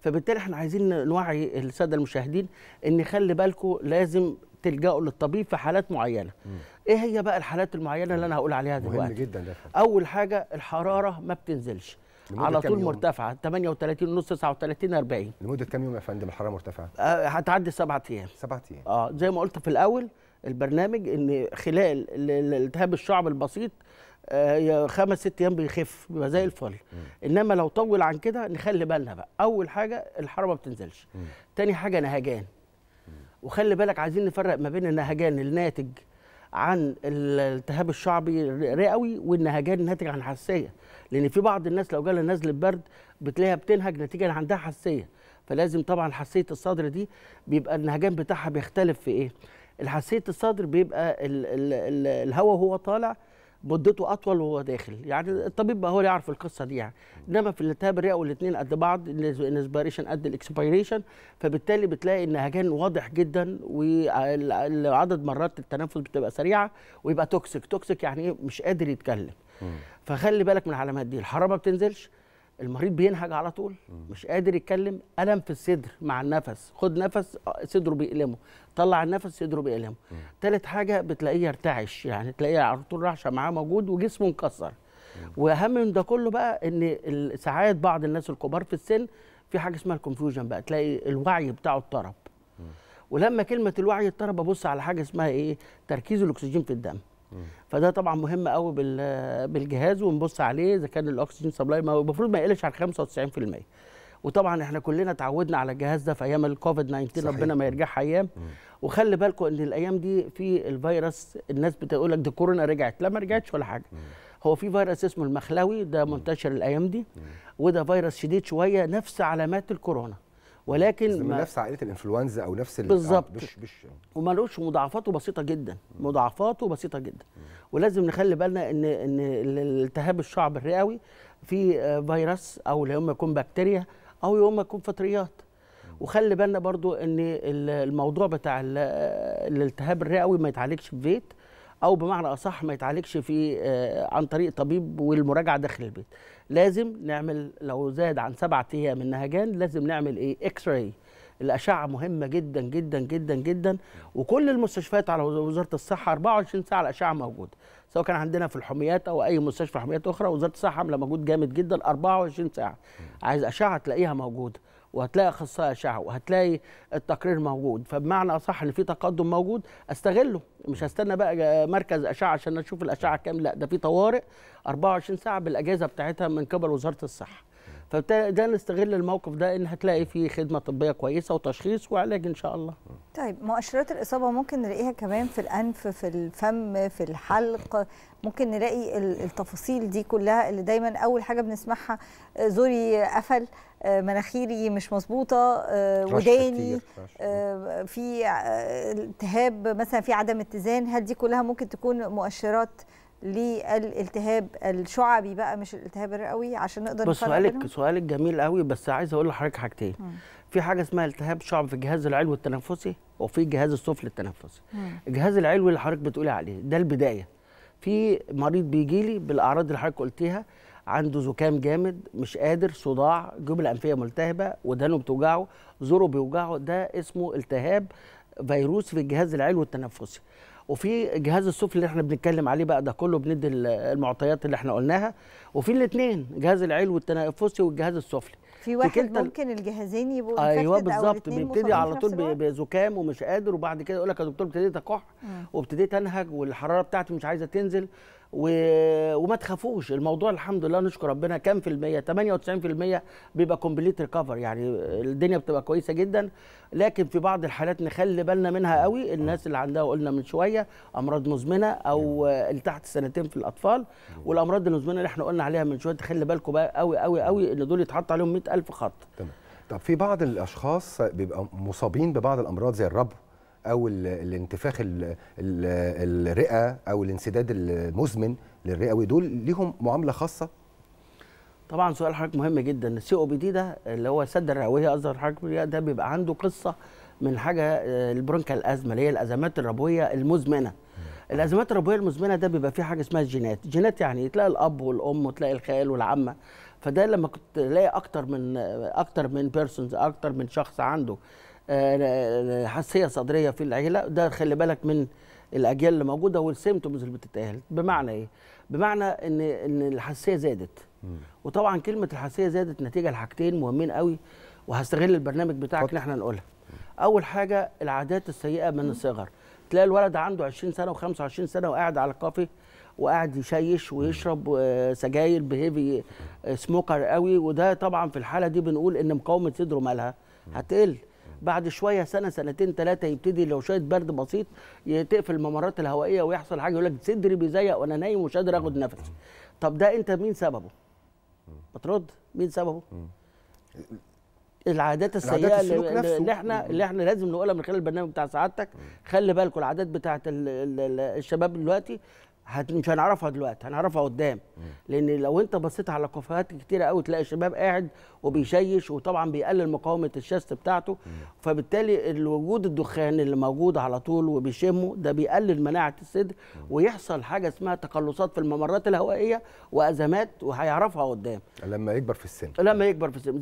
فبالتالي احنا عايزين نوعي الساده المشاهدين ان خلي بالكم لازم تلجأوا للطبيب في حالات معينه مم. ايه هي بقى الحالات المعينه اللي انا هقول عليها دلوقتي مهم جدا ده. اول حاجه الحراره ما بتنزلش على طول مرتفعه 38 ونص 39 40 لمده كام يوم يا فندم الحراره مرتفعه أه، هتعدي سبعة ايام سبعة ايام اه زي ما قلت في الاول البرنامج ان خلال التهاب الشعب البسيط آه، خمس ست ايام بيخف بيبقى زي الفل انما لو طول عن كده نخلي بالنا بقى اول حاجه الحراره ما بتنزلش تاني حاجه نهجان وخلي بالك عايزين نفرق ما بين النهجان الناتج عن الالتهاب الشعبي الرئوي والنهجان الناتج عن الحساسيه لان في بعض الناس لو جالها نزله برد بتلاقيها بتنهج نتيجه عندها حساسيه فلازم طبعا حساسيه الصدر دي بيبقى النهجان بتاعها بيختلف في ايه الحساسيه الصدر بيبقى الهواء وهو طالع مدته اطول وهو داخل يعني الطبيب بقى هو اللي يعرف القصه دي يعني انما في التهاب الرئة والاثنين قد بعض الانسبيريشن قد الاكسبيريشن فبالتالي بتلاقي هجان واضح جدا وعدد مرات التنفس بتبقى سريعه ويبقى توكسيك توكسيك يعني ايه مش قادر يتكلم فخلي بالك من العلامات دي الحراره ما بتنزلش المريض بينهج على طول مش قادر يتكلم الم في الصدر مع النفس خد نفس آه، صدره بيألمه طلع النفس صدره بيألمه ثالث حاجه بتلاقيه يرتعش يعني تلاقيه على طول رعشه معاه موجود وجسمه مكسر واهم من ده كله بقى ان ساعات بعض الناس الكبار في السن في حاجه اسمها الكونفيوجن بقى تلاقي الوعي بتاعه اضطرب ولما كلمه الوعي اضطرب ابص على حاجه اسمها ايه تركيز الاكسجين في الدم فده طبعا مهم قوي بالجهاز ونبص عليه اذا كان الاكسجين سبلاي المفروض ما يقلش عن 95% وطبعا احنا كلنا اتعودنا على الجهاز ده في ايام الكوفيد 19 ربنا ما يرجعها ايام مم. وخلي بالكم ان الايام دي في الفيروس الناس بتقول لك دي كورونا رجعت لا ما رجعتش ولا حاجه مم. هو في فيروس اسمه المخلوي ده منتشر الايام دي مم. وده فيروس شديد شويه نفس علامات الكورونا ولكن ما نفس عائله الانفلونزا او نفس بالظبط مش مش ومالوش مضاعفاته بسيطه جدا مضاعفاته بسيطه جدا ولازم نخلي بالنا ان ان التهاب الشعب الرئوي في آه، فيروس او اما يكون بكتيريا او اما يكون فطريات وخلي بالنا برضو ان الموضوع بتاع آه، الالتهاب الرئوي ما يتعالجش في بيت او بمعنى اصح ما يتعالجش في آه، عن طريق طبيب والمراجعه داخل البيت لازم نعمل لو زاد عن سبعة ايام من نهجان لازم نعمل ايه اكس راي الاشعه مهمه جدا جدا جدا جدا وكل المستشفيات على وزاره الصحه 24 ساعه الاشعه موجوده سواء كان عندنا في الحميات او اي مستشفى حميات اخرى وزاره الصحه عامله مجهود جامد جدا 24 ساعه عايز اشعه تلاقيها موجوده وهتلاقي اخصائي اشعه وهتلاقي التقرير موجود فبمعنى اصح ان في تقدم موجود استغله مش هستنى بقى مركز اشعه عشان اشوف الاشعه كام لا ده في طوارئ 24 ساعه بالاجازه بتاعتها من قبل وزاره الصحه فبالتالي نستغل الموقف ده ان هتلاقي فيه خدمه طبيه كويسه وتشخيص وعلاج ان شاء الله. طيب مؤشرات الاصابه ممكن نلاقيها كمان في الانف في الفم في الحلق ممكن نلاقي التفاصيل دي كلها اللي دايما اول حاجه بنسمعها آه، زوري قفل آه، مناخيري مش مظبوطه آه، وداني آه، في التهاب مثلا في عدم اتزان هل دي كلها ممكن تكون مؤشرات للالتهاب الشعبي بقى مش الالتهاب الرئوي عشان نقدر بس سؤالك سؤالك جميل قوي بس عايز اقول لحضرتك حاجتين في حاجه اسمها التهاب شعب في الجهاز العلوي التنفسي وفي الجهاز السفلي التنفسي الجهاز العلوي اللي حضرتك بتقولي عليه ده البدايه في مريض بيجي لي بالاعراض اللي حضرتك قلتيها عنده زكام جامد مش قادر صداع جبل انفيه ملتهبه ودانه بتوجعه زوره بيوجعه ده اسمه التهاب فيروس في الجهاز العلوي التنفسي وفي الجهاز السفلي اللي احنا بنتكلم عليه بقى ده كله بندي المعطيات اللي احنا قلناها وفي الاثنين الجهاز العلوي التنفسي والجهاز السفلي في واحد في ممكن الجهازين يبقوا ايوه بالظبط بيبتدي على طول بزكام ومش قادر وبعد كده يقول لك يا دكتور ابتديت اكح وابتديت انهج والحراره بتاعتي مش عايزه تنزل و... وما تخافوش الموضوع الحمد لله نشكر ربنا كام في المية 98% بيبقى كومبليت ريكفر يعني الدنيا بتبقى كويسة جدا لكن في بعض الحالات نخلي بالنا منها قوي الناس اللي عندها قلنا من شوية أمراض مزمنة أو اللي تحت سنتين في الأطفال والأمراض المزمنة اللي احنا قلنا عليها من شوية تخلي بالكم بقى قوي قوي قوي إن دول يتحط عليهم 100000 خط تمام طب في بعض الاشخاص بيبقى مصابين ببعض الامراض زي الربو او الانتفاخ الرئه او الانسداد المزمن للرئوي دول ليهم معامله خاصه طبعا سؤال حضرتك مهم جدا السي او بي دي ده اللي هو السد الرئويه اصغر حضرتك ده بيبقى عنده قصه من حاجه آه، البرونكال الازمه اللي هي الازمات الربويه المزمنه الازمات الربويه المزمنه ده بيبقى فيه حاجه اسمها الجينات جينات يعني تلاقي الاب والام وتلاقي الخال والعمه فده لما كنت تلاقي اكتر من آه، اكتر من بيرسونز اكتر من شخص عنده آه، حساسيه صدريه في العيله ده خلي بالك من الاجيال اللي موجوده والسيمتومز اللي بتتاهل بمعنى ايه بمعنى ان ان الحساسيه زادت وطبعا كلمه الحساسيه زادت نتيجه لحاجتين مهمين قوي وهستغل البرنامج بتاعك ان احنا نقولها اول حاجه العادات السيئه من الصغر تلاقي الولد عنده 20 سنه و25 سنه وقاعد على الكافي وقاعد يشيش ويشرب آه، سجاير بهيفي آه، سموكر قوي وده طبعا في الحاله دي بنقول ان مقاومه صدره مالها هتقل بعد شويه سنه سنتين ثلاثه يبتدي لو شويه برد بسيط تقفل الممرات الهوائيه ويحصل حاجه يقول لك صدري بيزيق وانا نايم ومش قادر اخد نفسي طب ده انت مين سببه بترد مين سببه العادات السيئه اللي, اللي احنا اللي احنا لازم نقولها من خلال البرنامج بتاع سعادتك خلي بالكم العادات بتاعت الشباب دلوقتي هت... مش هنعرفها دلوقتي هنعرفها قدام لان لو انت بصيت على كافيهات كتيره قوي تلاقي شباب قاعد وبيشيش وطبعا بيقلل مقاومه الشست بتاعته فبالتالي الوجود الدخان اللي موجود على طول وبيشمه ده بيقلل مناعه الصدر ويحصل حاجه اسمها تقلصات في الممرات الهوائيه وازمات وهيعرفها قدام لما يكبر في السن لما يكبر في السن